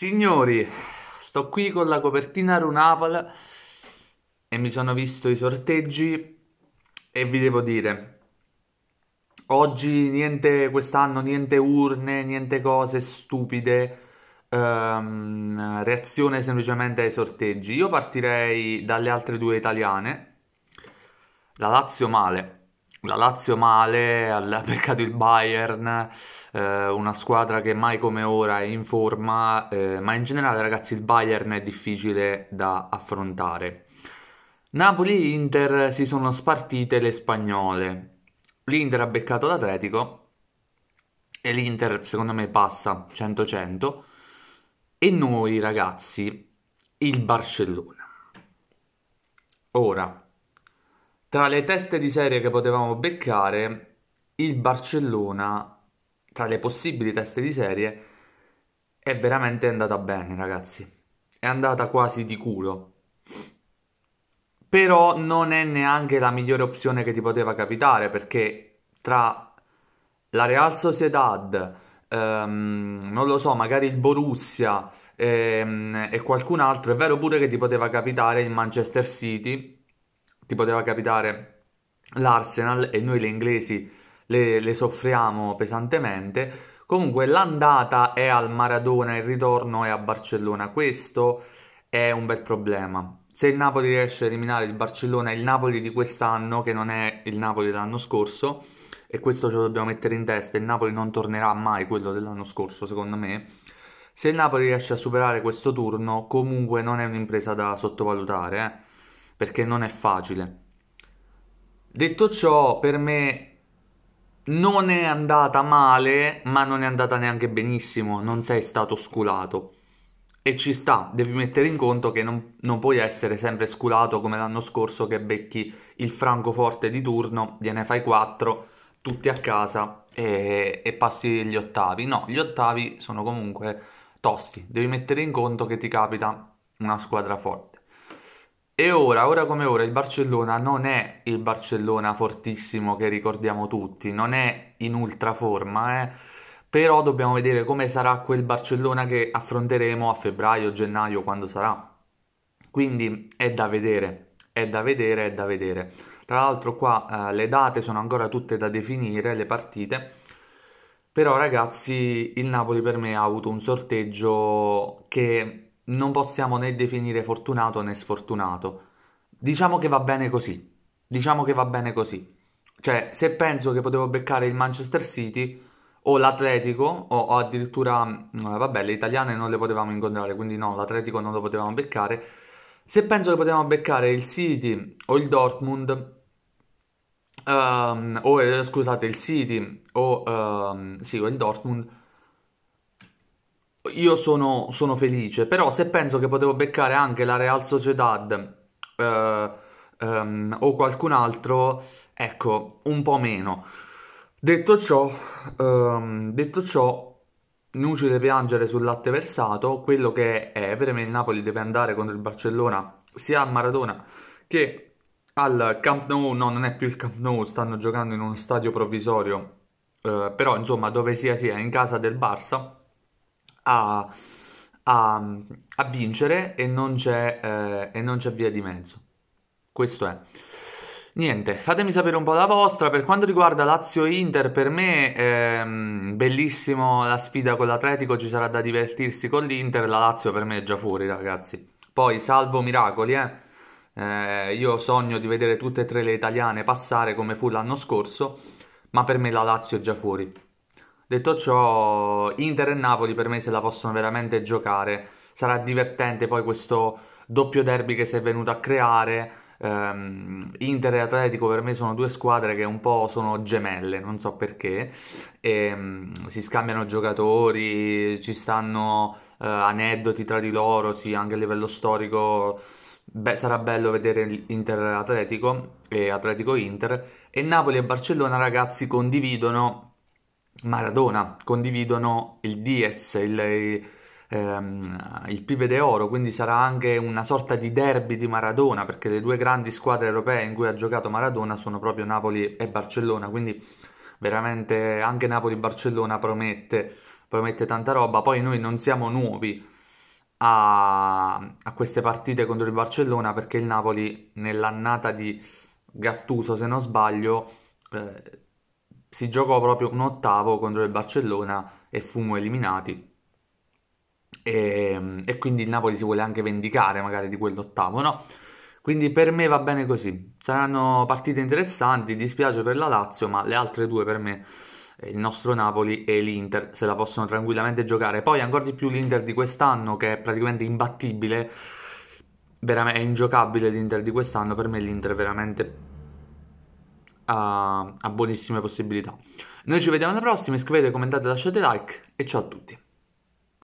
Signori, sto qui con la copertina Runapal e mi sono visto i sorteggi e vi devo dire, oggi niente, quest'anno niente urne, niente cose stupide, ehm, reazione semplicemente ai sorteggi. Io partirei dalle altre due italiane, la Lazio male, la Lazio male, ha beccato il Bayern, eh, una squadra che mai come ora è in forma, eh, ma in generale ragazzi il Bayern è difficile da affrontare. Napoli e Inter si sono spartite le spagnole. L'Inter ha beccato l'Atletico e l'Inter secondo me passa 100-100 e noi ragazzi il Barcellona. Ora, tra le teste di serie che potevamo beccare, il Barcellona, tra le possibili teste di serie, è veramente andata bene, ragazzi. È andata quasi di culo. Però non è neanche la migliore opzione che ti poteva capitare, perché tra la Real Sociedad, ehm, non lo so, magari il Borussia ehm, e qualcun altro, è vero pure che ti poteva capitare il Manchester City, ti poteva capitare l'Arsenal e noi le inglesi le, le soffriamo pesantemente. Comunque l'andata è al Maradona, il ritorno è a Barcellona, questo è un bel problema. Se il Napoli riesce a eliminare il Barcellona, il Napoli di quest'anno, che non è il Napoli dell'anno scorso, e questo ce lo dobbiamo mettere in testa, il Napoli non tornerà mai quello dell'anno scorso, secondo me. Se il Napoli riesce a superare questo turno, comunque non è un'impresa da sottovalutare. Eh perché non è facile. Detto ciò, per me non è andata male, ma non è andata neanche benissimo, non sei stato sculato. E ci sta, devi mettere in conto che non, non puoi essere sempre sculato come l'anno scorso che becchi il francoforte di turno, gliene fai 4, tutti a casa e, e passi gli ottavi. No, gli ottavi sono comunque tosti, devi mettere in conto che ti capita una squadra forte. E ora, ora come ora, il Barcellona non è il Barcellona fortissimo che ricordiamo tutti, non è in ultraforma, eh? però dobbiamo vedere come sarà quel Barcellona che affronteremo a febbraio, gennaio, quando sarà. Quindi è da vedere, è da vedere, è da vedere. Tra l'altro qua eh, le date sono ancora tutte da definire, le partite, però ragazzi il Napoli per me ha avuto un sorteggio che non possiamo né definire fortunato né sfortunato. Diciamo che va bene così. Diciamo che va bene così. Cioè, se penso che potevo beccare il Manchester City o l'Atletico, o, o addirittura, mm, vabbè, le italiane non le potevamo incontrare, quindi no, l'Atletico non lo potevamo beccare. Se penso che potevamo beccare il City o il Dortmund, um, o eh, scusate, il City o, um, sì, o il Dortmund, io sono, sono, felice, però se penso che potevo beccare anche la Real Sociedad eh, ehm, o qualcun altro, ecco, un po' meno. Detto ciò, ehm, detto ciò, inutile piangere sul latte versato, quello che è, per me il Napoli deve andare contro il Barcellona sia a Maradona che al Camp Nou, no non è più il Camp Nou, stanno giocando in uno stadio provvisorio, eh, però insomma dove sia sia, in casa del Barça a, a, a vincere e non, eh, e non c'è via di mezzo. Questo è. Niente, fatemi sapere un po' la vostra. Per quanto riguarda Lazio-Inter, per me ehm, bellissimo la sfida con l'Atletico, ci sarà da divertirsi con l'Inter, la Lazio per me è già fuori ragazzi. Poi salvo miracoli, eh. eh io sogno di vedere tutte e tre le italiane passare come fu l'anno scorso, ma per me la Lazio è già fuori. Detto ciò, Inter e Napoli per me se la possono veramente giocare. Sarà divertente poi questo doppio derby che si è venuto a creare. Um, Inter e Atletico per me sono due squadre che un po' sono gemelle, non so perché, e, um, si scambiano giocatori, ci stanno uh, aneddoti tra di loro, sì, anche a livello storico. Beh, sarà bello vedere Inter Atletico e Atletico Inter e Napoli e Barcellona, ragazzi, condividono Maradona condividono il Diez, il, ehm, il Pibe de Oro, quindi sarà anche una sorta di derby di Maradona, perché le due grandi squadre europee in cui ha giocato Maradona sono proprio Napoli e Barcellona, quindi veramente anche Napoli-Barcellona promette, promette tanta roba. Poi noi non siamo nuovi a, a queste partite contro il Barcellona, perché il Napoli nell'annata di Gattuso, se non sbaglio, eh, si giocò proprio un ottavo contro il Barcellona e fumo eliminati. E, ehm, e quindi il Napoli si vuole anche vendicare magari di quell'ottavo, no? Quindi per me va bene così. Saranno partite interessanti, dispiace per la Lazio, ma le altre due per me, eh, il nostro Napoli e l'Inter, se la possono tranquillamente giocare. Poi ancora di più l'Inter di quest'anno, che è praticamente imbattibile, è ingiocabile l'Inter di quest'anno, per me l'Inter è veramente ha, ha buonissime possibilità. Noi ci vediamo alla prossima, iscrivetevi, commentate, lasciate like e ciao a tutti.